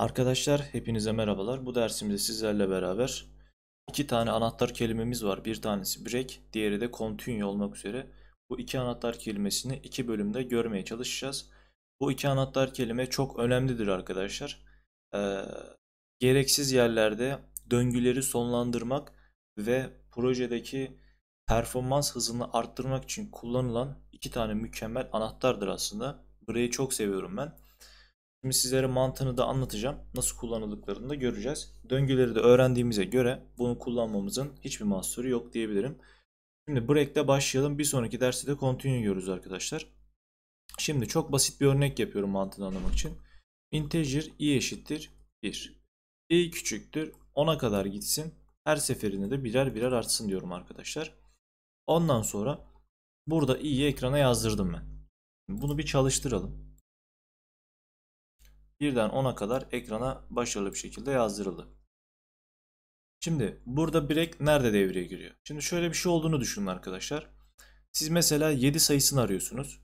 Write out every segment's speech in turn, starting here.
Arkadaşlar hepinize merhabalar. Bu dersimizde sizlerle beraber iki tane anahtar kelimemiz var. Bir tanesi break, diğeri de continue olmak üzere. Bu iki anahtar kelimesini iki bölümde görmeye çalışacağız. Bu iki anahtar kelime çok önemlidir arkadaşlar. Ee, gereksiz yerlerde döngüleri sonlandırmak ve projedeki performans hızını arttırmak için kullanılan iki tane mükemmel anahtardır aslında. Burayı çok seviyorum ben. Şimdi sizlere mantığını da anlatacağım. Nasıl kullanıldıklarını da göreceğiz. Döngüleri de öğrendiğimize göre bunu kullanmamızın hiçbir mahsuru yok diyebilirim. Şimdi break'te başlayalım. Bir sonraki derste de continue görürüz arkadaşlar. Şimdi çok basit bir örnek yapıyorum mantığını anlamak için. Integer i eşittir 1. i küçüktür 10'a kadar gitsin. Her seferinde de birer birer artsın diyorum arkadaşlar. Ondan sonra burada i'yi ekrana yazdırdım ben. Bunu bir çalıştıralım. 1'den 10'a kadar ekrana başarılı bir şekilde yazdırıldı. Şimdi burada break nerede devreye giriyor? Şimdi şöyle bir şey olduğunu düşünün arkadaşlar. Siz mesela 7 sayısını arıyorsunuz.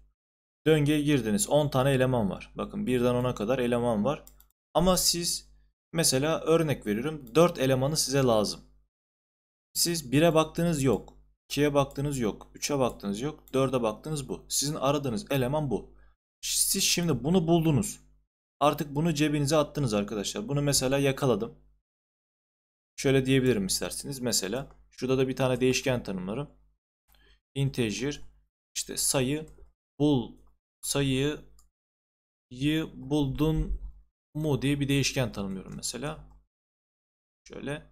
Döngüye girdiniz. 10 tane eleman var. Bakın 1'den 10'a kadar eleman var. Ama siz mesela örnek veriyorum 4 elemanı size lazım. Siz 1'e baktınız yok. 2'ye baktınız yok. 3'e baktınız yok. 4'e baktınız bu. Sizin aradığınız eleman bu. Siz şimdi bunu buldunuz. Artık bunu cebinize attınız arkadaşlar. Bunu mesela yakaladım. Şöyle diyebilirim isterseniz. Mesela şurada da bir tane değişken tanımlarım. Integer işte sayı bul sayıyı buldun mu diye bir değişken tanımlıyorum mesela. Şöyle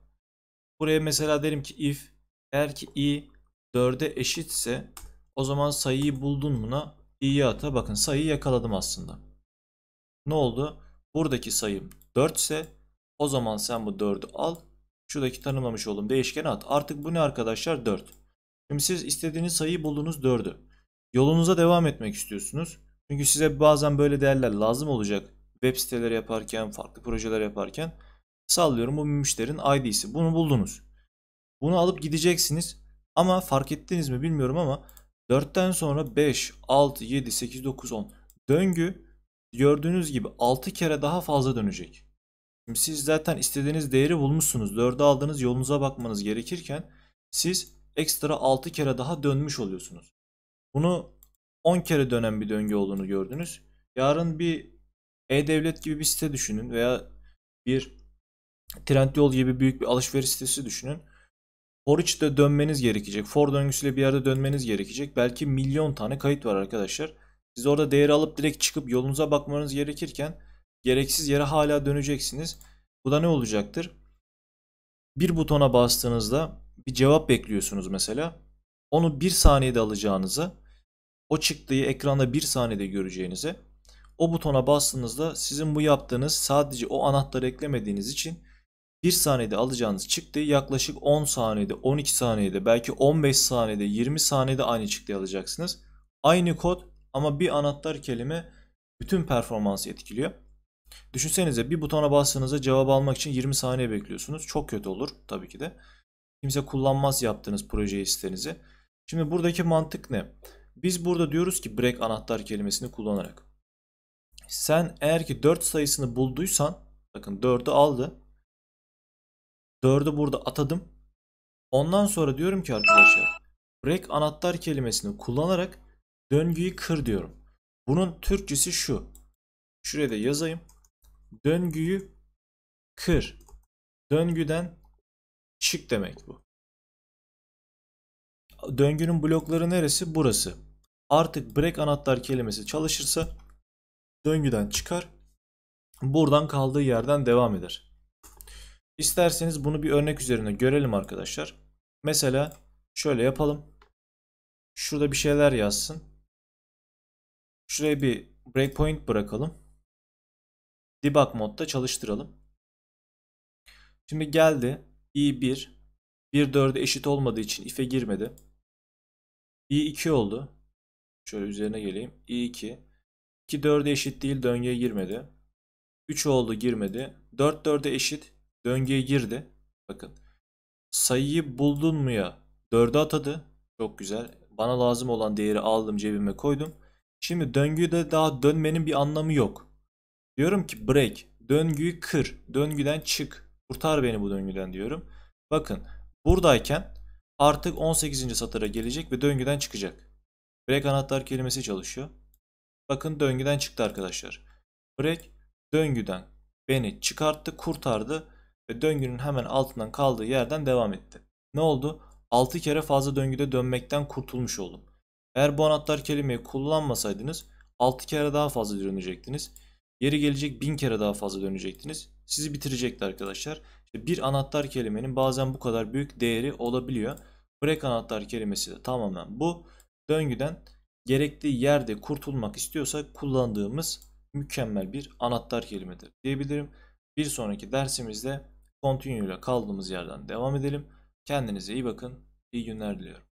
buraya mesela derim ki if eğer ki i 4'e eşitse o zaman sayıyı buldun buna i'ye ata bakın sayıyı yakaladım aslında. Ne oldu? Buradaki sayım 4 ise o zaman sen bu 4'ü al. Şuradaki tanımlamış olduğum değişkene at. Artık bu ne arkadaşlar? 4. Şimdi siz istediğiniz sayıyı buldunuz 4'ü. Yolunuza devam etmek istiyorsunuz. Çünkü size bazen böyle değerler lazım olacak. Web siteleri yaparken, farklı projeler yaparken. Sallıyorum bu müşterinin ID'si. Bunu buldunuz. Bunu alıp gideceksiniz. Ama fark ettiniz mi bilmiyorum ama 4'ten sonra 5, 6, 7, 8, 9, 10 döngü gördüğünüz gibi 6 kere daha fazla dönecek. Şimdi siz zaten istediğiniz değeri bulmuşsunuz. 4'e aldığınız yolunuza bakmanız gerekirken siz ekstra 6 kere daha dönmüş oluyorsunuz. Bunu 10 kere dönen bir döngü olduğunu gördünüz. Yarın bir e-devlet gibi bir site düşünün veya bir Trendyol gibi büyük bir alışveriş sitesi düşünün. For de dönmeniz gerekecek. For döngüsüyle bir yerde dönmeniz gerekecek. Belki milyon tane kayıt var arkadaşlar. Siz orada değeri alıp direkt çıkıp yolunuza bakmanız gerekirken gereksiz yere hala döneceksiniz. Bu da ne olacaktır? Bir butona bastığınızda bir cevap bekliyorsunuz mesela. Onu bir saniyede alacağınızı, o çıktığı ekranda bir saniyede göreceğinizi, o butona bastığınızda sizin bu yaptığınız sadece o anahtarı eklemediğiniz için bir saniyede alacağınız çıktı yaklaşık 10 saniyede, 12 saniyede, belki 15 saniyede, 20 saniyede aynı çıktı alacaksınız. Aynı kod ama bir anahtar kelime bütün performansı etkiliyor. Düşünsenize bir butona bastığınızda cevap almak için 20 saniye bekliyorsunuz. Çok kötü olur tabii ki de. Kimse kullanmaz yaptığınız projeyi sitenizi. Şimdi buradaki mantık ne? Biz burada diyoruz ki break anahtar kelimesini kullanarak. Sen eğer ki 4 sayısını bulduysan bakın 4'ü aldı. 4'ü burada atadım. Ondan sonra diyorum ki arkadaşlar break anahtar kelimesini kullanarak Döngüyü kır diyorum. Bunun Türkçesi şu. Şuraya da yazayım. Döngüyü kır. Döngüden çık demek bu. Döngünün blokları neresi? Burası. Artık break anahtar kelimesi çalışırsa döngüden çıkar. Buradan kaldığı yerden devam eder. İsterseniz bunu bir örnek üzerine görelim arkadaşlar. Mesela şöyle yapalım. Şurada bir şeyler yazsın. Şuraya bir breakpoint bırakalım. Debug modda çalıştıralım. Şimdi geldi. i1 1 4'e eşit olmadığı için if'e girmedi. i2 oldu. Şöyle üzerine geleyim. i2 2 4'e eşit değil döngüye girmedi. 3 oldu girmedi. 4 4'e eşit döngüye girdi. Bakın. Sayıyı buldun mu ya? 4'e atadı. Çok güzel. Bana lazım olan değeri aldım cebime koydum. Şimdi döngüde daha dönmenin bir anlamı yok. Diyorum ki break. Döngüyü kır. Döngüden çık. Kurtar beni bu döngüden diyorum. Bakın buradayken artık 18. satıra gelecek ve döngüden çıkacak. Break anahtar kelimesi çalışıyor. Bakın döngüden çıktı arkadaşlar. Break döngüden beni çıkarttı, kurtardı ve döngünün hemen altından kaldığı yerden devam etti. Ne oldu? 6 kere fazla döngüde dönmekten kurtulmuş oldum. Eğer bu anahtar kelimeyi kullanmasaydınız 6 kere daha fazla dönecektiniz. Yeri gelecek 1000 kere daha fazla dönecektiniz. Sizi bitirecekti arkadaşlar. bir anahtar kelimenin bazen bu kadar büyük değeri olabiliyor. Break anahtar kelimesi de tamamen bu. Döngüden gerektiği yerde kurtulmak istiyorsak kullandığımız mükemmel bir anahtar kelimedir diyebilirim. Bir sonraki dersimizde continue ile kaldığımız yerden devam edelim. Kendinize iyi bakın. İyi günler diliyorum.